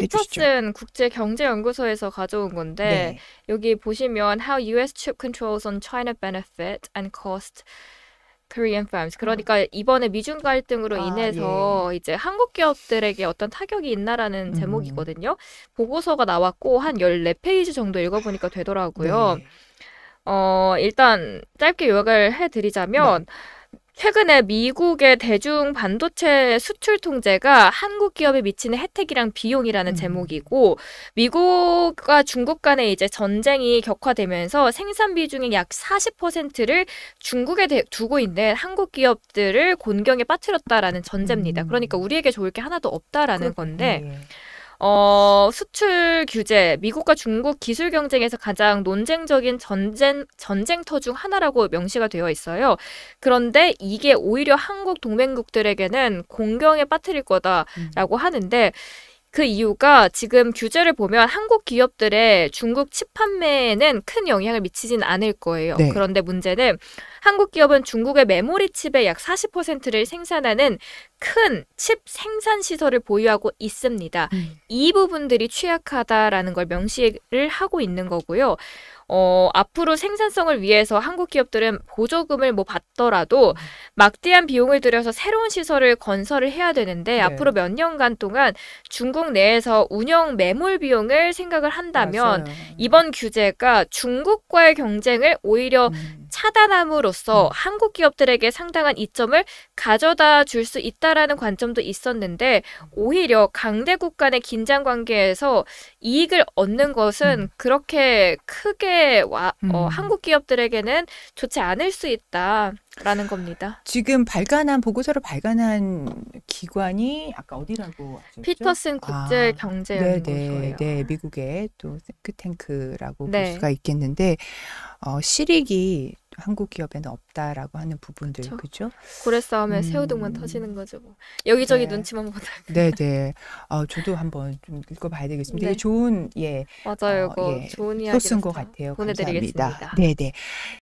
피터슨 국제 경제 연구소에서 가져온 건데 네. 여기 보시면 How US Chip Controls on China Benefit and Cost Korean firms. 아. 그러니까 이번에 미중 갈등으로 아, 인해서 예. 이제 한국 기업들에게 어떤 타격이 있나라는 음. 제목이거든요. 보고서가 나왔고 한 열네 페이지 정도 읽어보니까 되더라고요. 네. 어, 일단 짧게 요약을 해드리자면 네. 최근에 미국의 대중 반도체 수출 통제가 한국 기업에 미치는 혜택이랑 비용이라는 음. 제목이고 미국과 중국 간의 이제 전쟁이 격화되면서 생산 비중의 약 40%를 중국에 대, 두고 있는 한국 기업들을 곤경에 빠뜨렸다라는 전제입니다. 음. 그러니까 우리에게 좋을 게 하나도 없다라는 그렇군요. 건데 예. 어, 수출 규제, 미국과 중국 기술 경쟁에서 가장 논쟁적인 전쟁, 전쟁터 중 하나라고 명시가 되어 있어요. 그런데 이게 오히려 한국 동맹국들에게는 공경에 빠뜨릴 거다라고 음. 하는데 그 이유가 지금 규제를 보면 한국 기업들의 중국 칩 판매에는 큰 영향을 미치진 않을 거예요. 네. 그런데 문제는 한국 기업은 중국의 메모리 칩의 약 40%를 생산하는 큰 칩 생산 시설을 보유하고 있습니다. 음. 이 부분들이 취약하다라는 걸 명시를 하고 있는 거고요. 어, 앞으로 생산성을 위해서 한국 기업들은 보조금을 뭐 받더라도 음. 막대한 비용을 들여서 새로운 시설을 건설을 해야 되는데 네. 앞으로 몇 년간 동안 중국 내에서 운영 매몰 비용을 생각을 한다면 맞아요. 이번 규제가 중국과의 경쟁을 오히려 음. 차단함으로써 음. 한국 기업들에게 상당한 이점을 가져다 줄 수 있다라는 관점도 있었는데 오히려 강대국 간의 긴장 관계에서 이익을 얻는 것은 음. 그렇게 크게 와, 어, 음. 한국 기업들에게는 좋지 않을 수 있다. 라는 겁니다. 지금 발간한 보고서를 발간한 기관이 아까 어디라고 하셨죠? 피터슨 국제 경제 아, 네네, 네, 네, 미국의 또 탱크라고 탱크 네. 볼 수가 있겠는데 어, 실익이 한국 기업에는 없다라고 하는 부분들 그렇죠. 고래 싸움에 음... 새우동만 터지는 거죠. 뭐. 여기저기 네. 눈치만 보다. 네, 네. 어, 저도 한번 좀 읽어봐야 되겠습니다. 네. 좋은 예 맞아요, 어, 예, 좋은 이야기 소것 같아요. 보내드리겠습니다. 감사합니다. 네, 네.